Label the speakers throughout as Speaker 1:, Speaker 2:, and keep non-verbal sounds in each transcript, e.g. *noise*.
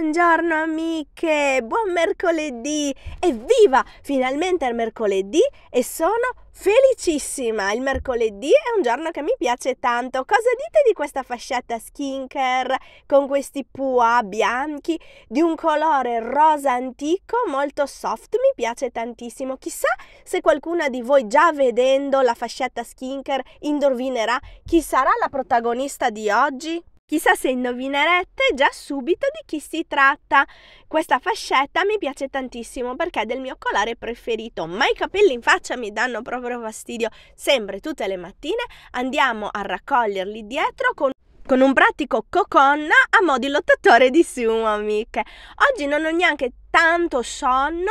Speaker 1: Buongiorno amiche, buon mercoledì! Evviva! Finalmente è mercoledì e sono felicissima! Il mercoledì è un giorno che mi piace tanto. Cosa dite di questa fascetta skincare con questi pua bianchi di un colore rosa antico molto soft? Mi piace tantissimo. Chissà se qualcuna di voi già vedendo la fascetta skincare indovinerà chi sarà la protagonista di oggi. Chissà se indovinerete già subito di chi si tratta. Questa fascetta mi piace tantissimo perché è del mio colore preferito, ma i capelli in faccia mi danno proprio fastidio. Sempre tutte le mattine andiamo a raccoglierli dietro con con un pratico coconna a mo' di lottatore di sumo, amiche. Oggi non ho neanche tanto sonno,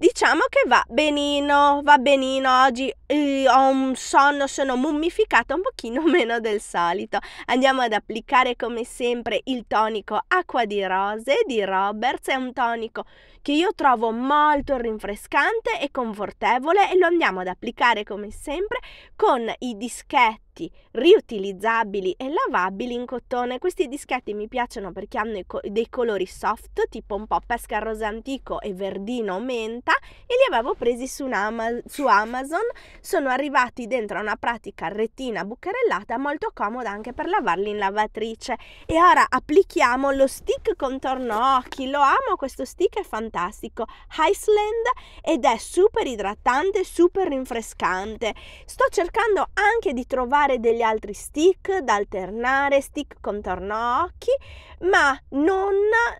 Speaker 1: Diciamo che va benino, va benino oggi. Eh, ho un sonno, sono mummificata un pochino *laughs* meno del solito. Andiamo ad applicare come sempre il tonico acqua di rose di Roberts. È un tonico che io trovo molto rinfrescante e confortevole e lo andiamo ad applicare come sempre con i dischetti riutilizzabili e lavabili in cotone. Questi dischetti mi piacciono perché hanno dei colori soft, tipo un po' pesca rosa antico e verdino menta e li avevo presi su, Ama- su Amazon. Sono arrivati dentro a una pratica retina bucherellata molto comoda anche per lavarli in lavatrice. E ora applichiamo lo stick contorno occhi. Lo amo, questo stick è fantastico fantastico Iceland ed è super idratante, super rinfrescante. Sto cercando anche di trovare degli altri stick da alternare, stick contorno occhi, ma non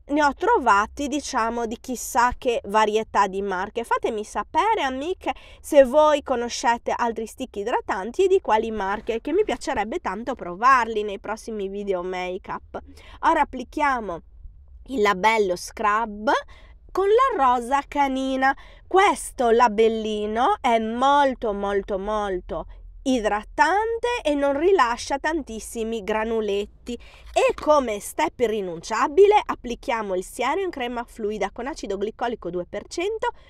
Speaker 1: ne ho trovati diciamo di chissà che varietà di marche. Fatemi sapere amiche se voi conoscete altri stick idratanti e di quali marche che mi piacerebbe tanto provarli nei prossimi video make up. Ora applichiamo il labello scrub con la rosa canina. Questo labellino è molto molto molto idratante e non rilascia tantissimi granuletti e come step irrinunciabile applichiamo il siero in crema fluida con acido glicolico 2%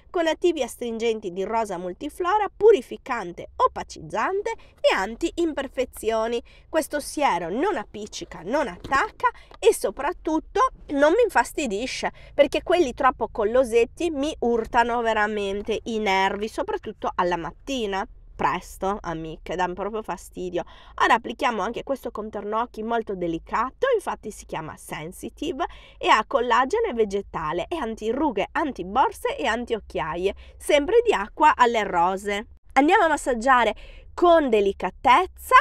Speaker 1: con attivi astringenti di rosa multiflora purificante opacizzante e anti imperfezioni questo siero non appiccica non attacca e soprattutto non mi infastidisce perché quelli troppo collosetti mi urtano veramente i nervi soprattutto alla mattina presto, amiche, dà proprio fastidio. Ora applichiamo anche questo contorno occhi molto delicato, infatti si chiama Sensitive e ha collagene vegetale e antirughe, antiborse e antiocchiaie, sempre di acqua alle rose. Andiamo a massaggiare con delicatezza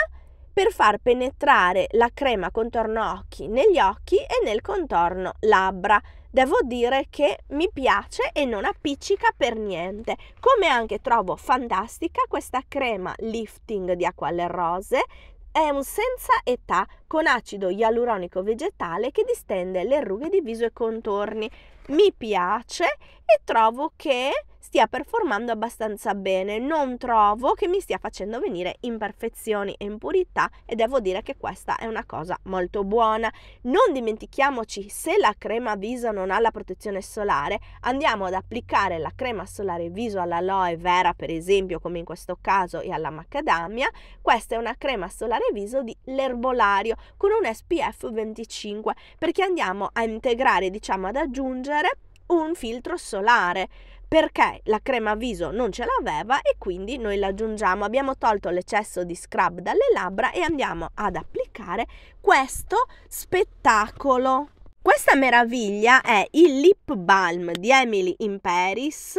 Speaker 1: per far penetrare la crema contorno occhi negli occhi e nel contorno labbra devo dire che mi piace e non appiccica per niente. Come anche trovo fantastica questa crema lifting di Acqua alle Rose, è un senza età, con acido ialuronico vegetale che distende le rughe di viso e contorni. Mi piace e trovo che stia performando abbastanza bene, non trovo che mi stia facendo venire imperfezioni e impurità e devo dire che questa è una cosa molto buona. Non dimentichiamoci se la crema viso non ha la protezione solare, andiamo ad applicare la crema solare viso all'aloe vera per esempio come in questo caso e alla macadamia, questa è una crema solare viso di l'erbolario con un SPF 25 perché andiamo a integrare, diciamo ad aggiungere un filtro solare perché la crema viso non ce l'aveva e quindi noi l'aggiungiamo. Abbiamo tolto l'eccesso di scrub dalle labbra e andiamo ad applicare questo spettacolo. Questa meraviglia è il lip balm di Emily in Paris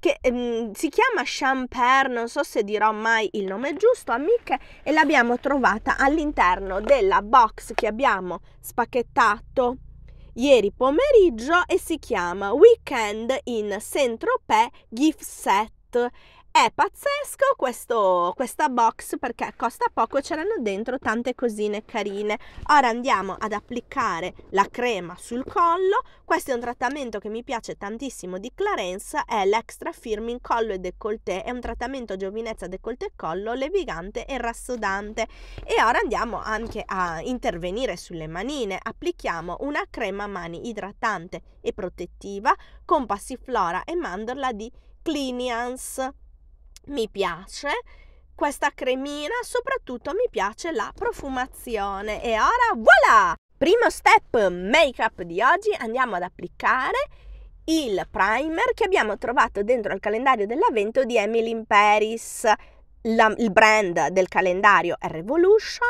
Speaker 1: che ehm, si chiama Champer, non so se dirò mai il nome giusto, amiche, e l'abbiamo trovata all'interno della box che abbiamo spacchettato ieri pomeriggio e si chiama Weekend in Saint-Tropez Gift Set è pazzesco questo, questa box perché costa poco e c'erano dentro tante cosine carine. Ora andiamo ad applicare la crema sul collo. Questo è un trattamento che mi piace tantissimo di Clarence, è l'extra firming collo e décolleté. È un trattamento giovinezza, décolleté e collo, levigante e rassodante. E ora andiamo anche a intervenire sulle manine. Applichiamo una crema mani idratante e protettiva con passiflora e mandorla di Clinians mi piace questa cremina, soprattutto mi piace la profumazione. E ora voilà! Primo step make up di oggi, andiamo ad applicare il primer che abbiamo trovato dentro al calendario dell'avvento di Emily in Paris. La, il brand del calendario è Revolution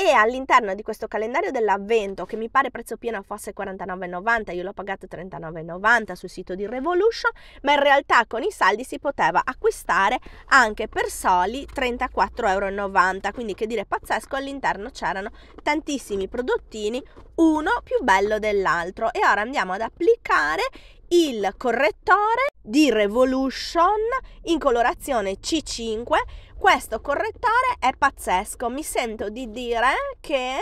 Speaker 1: e all'interno di questo calendario dell'avvento, che mi pare prezzo pieno fosse 49,90, io l'ho pagato 39,90 sul sito di Revolution, ma in realtà con i saldi si poteva acquistare anche per soli 34,90€, quindi che dire pazzesco, all'interno c'erano tantissimi prodottini, uno più bello dell'altro. E ora andiamo ad applicare il correttore di Revolution in colorazione C5. Questo correttore è pazzesco, mi sento di dire che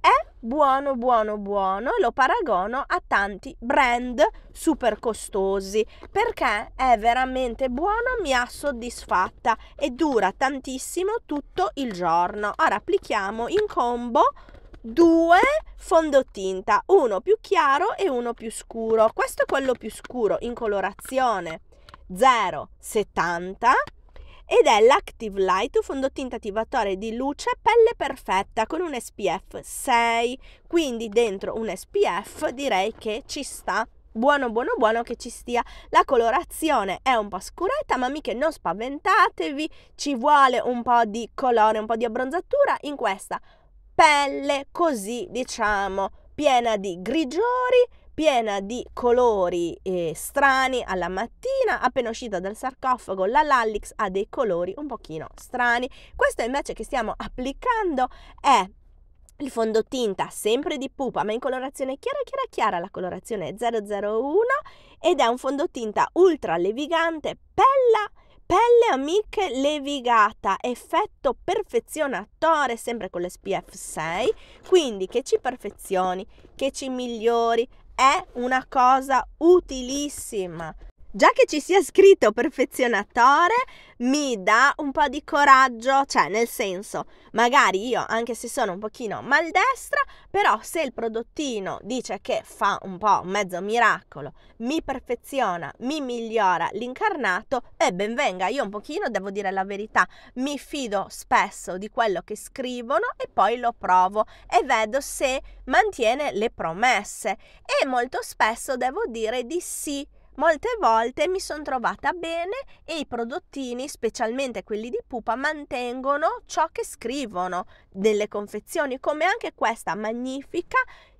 Speaker 1: è buono, buono, buono lo paragono a tanti brand super costosi perché è veramente buono, mi ha soddisfatta e dura tantissimo tutto il giorno. Ora applichiamo in combo due fondotinta, uno più chiaro e uno più scuro. Questo è quello più scuro in colorazione 070 ed è l'Active Light, fondotinta attivatore di luce pelle perfetta con un SPF 6, quindi dentro un SPF direi che ci sta buono buono buono che ci stia. La colorazione è un po' scuretta, ma mica non spaventatevi, ci vuole un po' di colore, un po' di abbronzatura in questa pelle così diciamo piena di grigiori, piena di colori eh, strani alla mattina, appena uscita dal sarcofago la Lallix ha dei colori un pochino strani. Questo invece che stiamo applicando è il fondotinta sempre di pupa ma in colorazione chiara chiara chiara la colorazione 001 ed è un fondotinta ultra levigante pella Pelle amiche levigata, effetto perfezionatore, sempre con l'SPF 6, quindi che ci perfezioni, che ci migliori, è una cosa utilissima già che ci sia scritto perfezionatore, mi dà un po' di coraggio, cioè nel senso, magari io, anche se sono un pochino maldestra, però se il prodottino dice che fa un po' mezzo miracolo, mi perfeziona, mi migliora l'incarnato, e eh, ben venga, io un pochino, devo dire la verità, mi fido spesso di quello che scrivono e poi lo provo e vedo se mantiene le promesse. E molto spesso devo dire di sì Molte volte mi sono trovata bene e i prodottini, specialmente quelli di pupa, mantengono ciò che scrivono nelle confezioni, come anche questa magnifica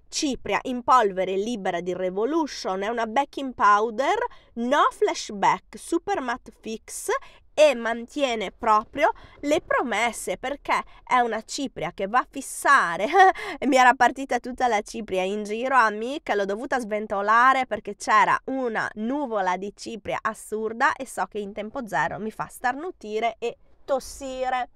Speaker 1: cipria in polvere libera di Revolution, è una backing powder, no flashback, super matte fix e mantiene proprio le promesse perché è una cipria che va a fissare *laughs* mi era partita tutta la cipria in giro a me l'ho dovuta sventolare perché c'era una nuvola di cipria assurda e so che in tempo zero mi fa starnutire e tossire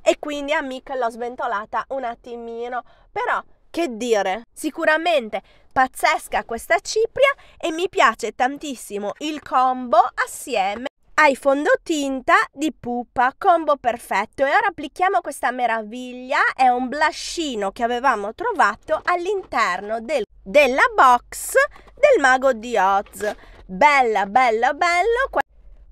Speaker 1: e quindi a Mick l'ho sventolata un attimino però che dire? Sicuramente pazzesca questa cipria e mi piace tantissimo il combo assieme ai fondotinta di Pupa, combo perfetto. E ora applichiamo questa meraviglia, è un blushino che avevamo trovato all'interno del, della box del Mago di Oz. Bella, bella, bello.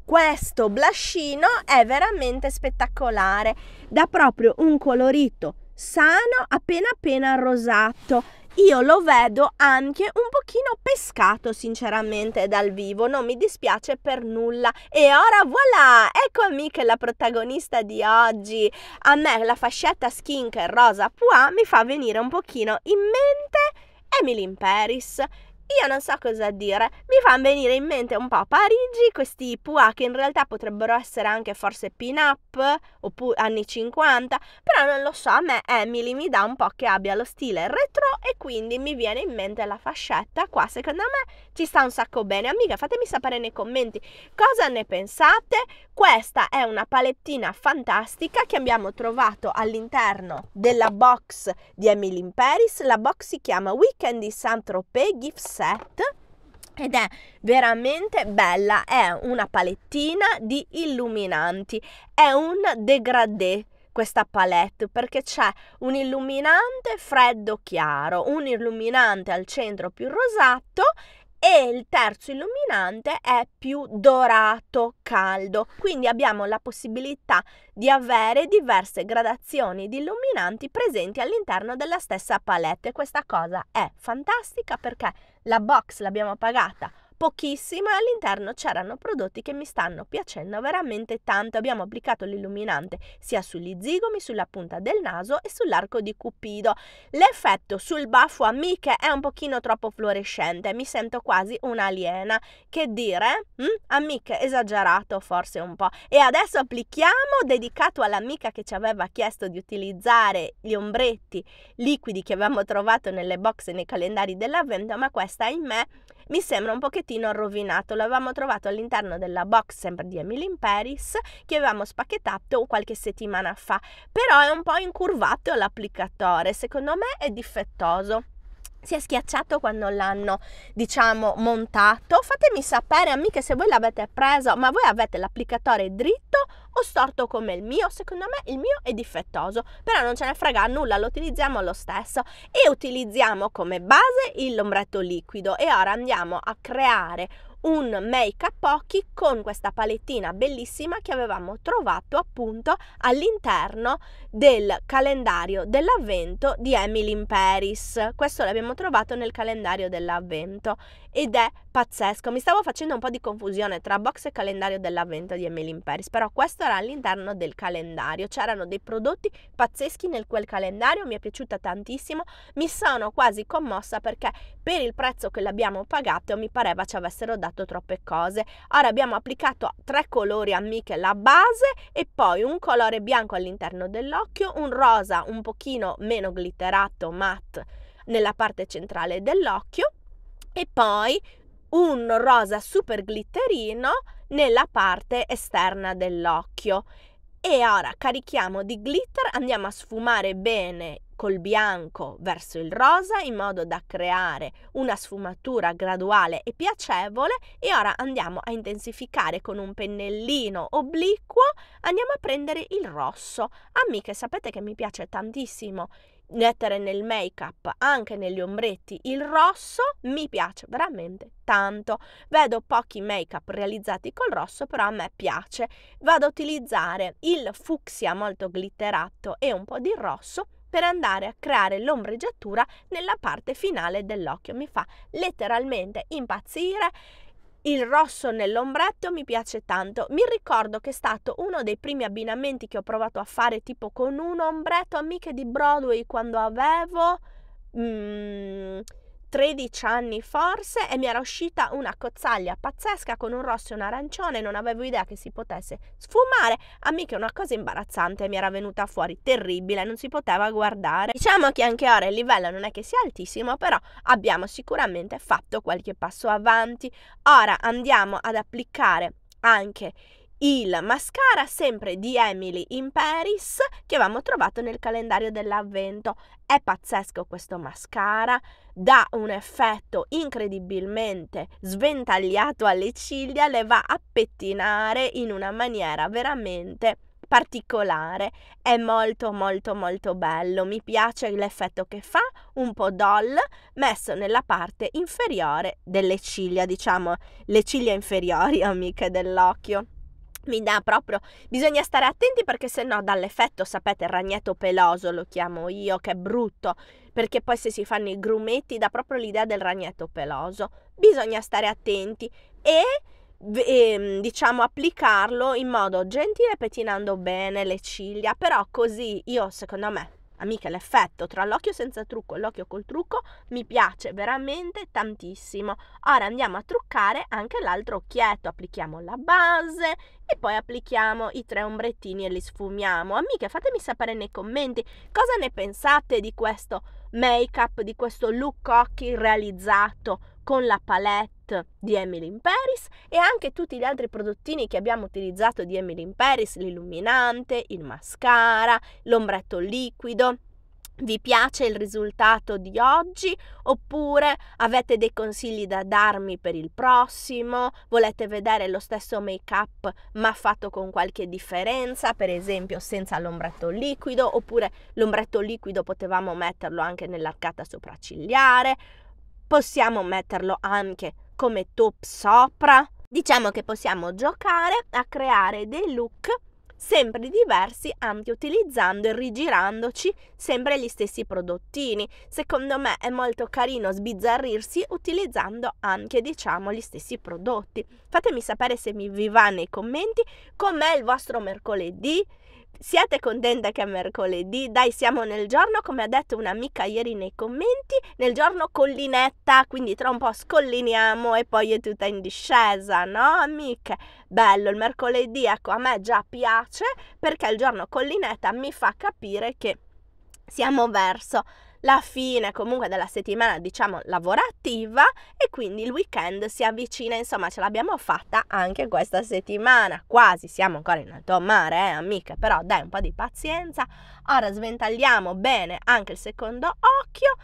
Speaker 1: Questo blushino è veramente spettacolare, dà proprio un colorito sano appena appena rosato io lo vedo anche un pochino pescato sinceramente dal vivo, non mi dispiace per nulla. E ora voilà, eccomi che la protagonista di oggi, a me la fascetta skincare rosa Pua mi fa venire un pochino in mente Emily in Paris. Io non so cosa dire, mi fanno venire in mente un po' Parigi, questi pua che in realtà potrebbero essere anche forse pin-up oppure anni 50, però non lo so, a me Emily mi dà un po' che abbia lo stile retro e quindi mi viene in mente la fascetta qua, secondo me ci sta un sacco bene. Amica fatemi sapere nei commenti cosa ne pensate. Questa è una palettina fantastica che abbiamo trovato all'interno della box di Emily in Paris, la box si chiama Weekend di Saint-Tropez Gifts set ed è veramente bella, è una palettina di illuminanti, è un degradé questa palette perché c'è un illuminante freddo chiaro, un illuminante al centro più rosato e il terzo illuminante è più dorato caldo quindi abbiamo la possibilità di avere diverse gradazioni di illuminanti presenti all'interno della stessa palette questa cosa è fantastica perché la box l'abbiamo pagata pochissimo e all'interno c'erano prodotti che mi stanno piacendo veramente tanto. Abbiamo applicato l'illuminante sia sugli zigomi, sulla punta del naso e sull'arco di Cupido. L'effetto sul baffo amiche è un pochino troppo fluorescente, mi sento quasi un'aliena. Che dire? Mm? Amiche, esagerato forse un po'. E adesso applichiamo, dedicato all'amica che ci aveva chiesto di utilizzare gli ombretti liquidi che avevamo trovato nelle box e nei calendari dell'avvento, ma questa, ahimè, mi sembra un pochettino pochettino rovinato, l'avevamo trovato all'interno della box sempre di Emily in Paris che avevamo spacchettato qualche settimana fa, però è un po' incurvato l'applicatore, secondo me è difettoso si è schiacciato quando l'hanno, diciamo, montato. Fatemi sapere, amiche, se voi l'avete preso, ma voi avete l'applicatore dritto o storto come il mio? Secondo me il mio è difettoso, però non ce ne frega nulla, lo utilizziamo lo stesso e utilizziamo come base l'ombretto liquido e ora andiamo a creare un make up occhi con questa palettina bellissima che avevamo trovato appunto all'interno del calendario dell'avvento di Emily in Paris. Questo l'abbiamo trovato nel calendario dell'avvento ed è pazzesco. Mi stavo facendo un po' di confusione tra box e calendario dell'avvento di Emily in Paris, però questo era all'interno del calendario. C'erano dei prodotti pazzeschi nel quel calendario, mi è piaciuta tantissimo. Mi sono quasi commossa perché per il prezzo che l'abbiamo pagato mi pareva ci avessero dato dato troppe cose. Ora abbiamo applicato tre colori a la base e poi un colore bianco all'interno dell'occhio, un rosa un pochino meno glitterato matte nella parte centrale dell'occhio e poi un rosa super glitterino nella parte esterna dell'occhio e ora carichiamo di glitter, andiamo a sfumare bene col bianco verso il rosa in modo da creare una sfumatura graduale e piacevole e ora andiamo a intensificare con un pennellino obliquo, andiamo a prendere il rosso. Amiche, sapete che mi piace tantissimo mettere nel make up, anche negli ombretti, il rosso mi piace veramente tanto. Vedo pochi make up realizzati col rosso, però a me piace. Vado a utilizzare il fucsia molto glitterato e un po' di rosso per andare a creare l'ombreggiatura nella parte finale dell'occhio. Mi fa letteralmente impazzire il rosso nell'ombretto mi piace tanto. Mi ricordo che è stato uno dei primi abbinamenti che ho provato a fare tipo con un ombretto amiche di Broadway quando avevo... Mm, 13 anni forse e mi era uscita una cozzaglia pazzesca con un rosso e un arancione, non avevo idea che si potesse sfumare, a me che una cosa imbarazzante mi era venuta fuori, terribile, non si poteva guardare. Diciamo che anche ora il livello non è che sia altissimo, però abbiamo sicuramente fatto qualche passo avanti. Ora andiamo ad applicare anche il mascara sempre di Emily in Paris che avevamo trovato nel calendario dell'avvento. È pazzesco questo mascara, dà un effetto incredibilmente sventagliato alle ciglia, le va a pettinare in una maniera veramente particolare, è molto molto molto bello, mi piace l'effetto che fa, un po' doll messo nella parte inferiore delle ciglia, diciamo le ciglia inferiori *laughs* amiche dell'occhio mi dà proprio, bisogna stare attenti perché se no dall'effetto, sapete, il ragnetto peloso lo chiamo io, che è brutto, perché poi se si fanno i grumetti dà proprio l'idea del ragnetto peloso. Bisogna stare attenti e, e ehm, diciamo applicarlo in modo gentile, pettinando bene le ciglia, però così io secondo me Amiche, l'effetto tra l'occhio senza trucco e l'occhio col trucco mi piace veramente tantissimo. Ora andiamo a truccare anche l'altro occhietto, applichiamo la base e poi applichiamo i tre ombrettini e li sfumiamo. Amiche, fatemi sapere nei commenti cosa ne pensate di questo make-up, di questo look occhi realizzato con la palette di Emily in Paris e anche tutti gli altri prodottini che abbiamo utilizzato di Emily in Paris, l'illuminante, il mascara, l'ombretto liquido, vi piace il risultato di oggi oppure avete dei consigli da darmi per il prossimo? Volete vedere lo stesso make up ma fatto con qualche differenza, per esempio senza l'ombretto liquido oppure l'ombretto liquido potevamo metterlo anche nell'arcata sopraccigliare? possiamo metterlo anche come top sopra. Diciamo che possiamo giocare a creare dei look sempre diversi anche utilizzando e rigirandoci sempre gli stessi prodottini. Secondo me è molto carino sbizzarrirsi utilizzando anche diciamo gli stessi prodotti. Fatemi sapere se mi vi va nei commenti com'è il vostro mercoledì, Siate contente che è mercoledì, dai siamo nel giorno, come ha detto un'amica ieri nei commenti, nel giorno collinetta, quindi tra un po' scolliniamo e poi è tutta in discesa, no amiche? Bello, il mercoledì ecco a me già piace perché il giorno collinetta mi fa capire che siamo verso la fine comunque della settimana, diciamo, lavorativa e quindi il weekend si avvicina, insomma, ce l'abbiamo fatta anche questa settimana. Quasi siamo ancora in alto mare, eh, amiche, però dai un po' di pazienza. Ora sventagliamo bene anche il secondo occhio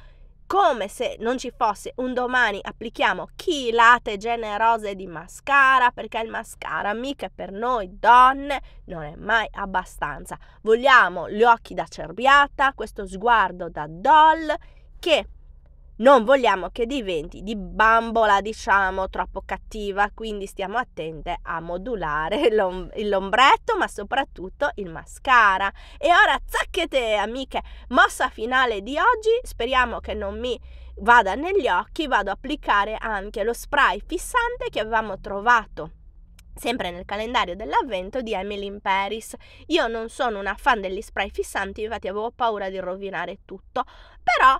Speaker 1: come se non ci fosse un domani applichiamo chilate generose di mascara perché il mascara mica per noi donne non è mai abbastanza. Vogliamo gli occhi da cerbiata, questo sguardo da doll che non vogliamo che diventi di bambola, diciamo, troppo cattiva, quindi stiamo attente a modulare l'om- lombretto, ma soprattutto il mascara. E ora zacchete, amiche, mossa finale di oggi, speriamo che non mi vada negli occhi, vado ad applicare anche lo spray fissante che avevamo trovato sempre nel calendario dell'avvento di Emily in Paris. Io non sono una fan degli spray fissanti, infatti avevo paura di rovinare tutto, però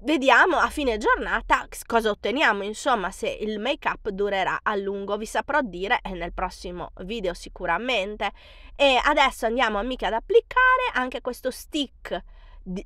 Speaker 1: vediamo a fine giornata cosa otteniamo, insomma, se il make up durerà a lungo, vi saprò dire nel prossimo video sicuramente. E adesso andiamo amiche ad applicare anche questo stick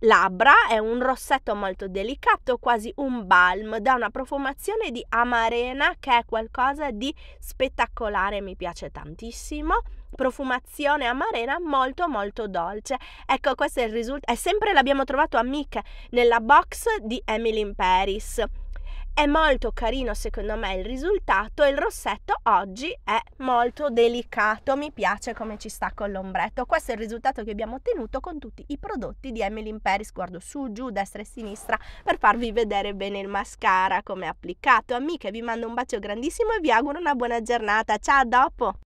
Speaker 1: labbra, è un rossetto molto delicato, quasi un balm, dà una profumazione di amarena che è qualcosa di spettacolare, mi piace tantissimo. Profumazione amarena molto molto dolce. Ecco, questo è il risultato. È sempre l'abbiamo trovato a Mick nella box di Emily in Paris. È molto carino secondo me il risultato il rossetto oggi è molto delicato, mi piace come ci sta con l'ombretto. Questo è il risultato che abbiamo ottenuto con tutti i prodotti di Emily in Paris, guardo su, giù, destra e sinistra per farvi vedere bene il mascara come è applicato. Amiche vi mando un bacio grandissimo e vi auguro una buona giornata, ciao a dopo!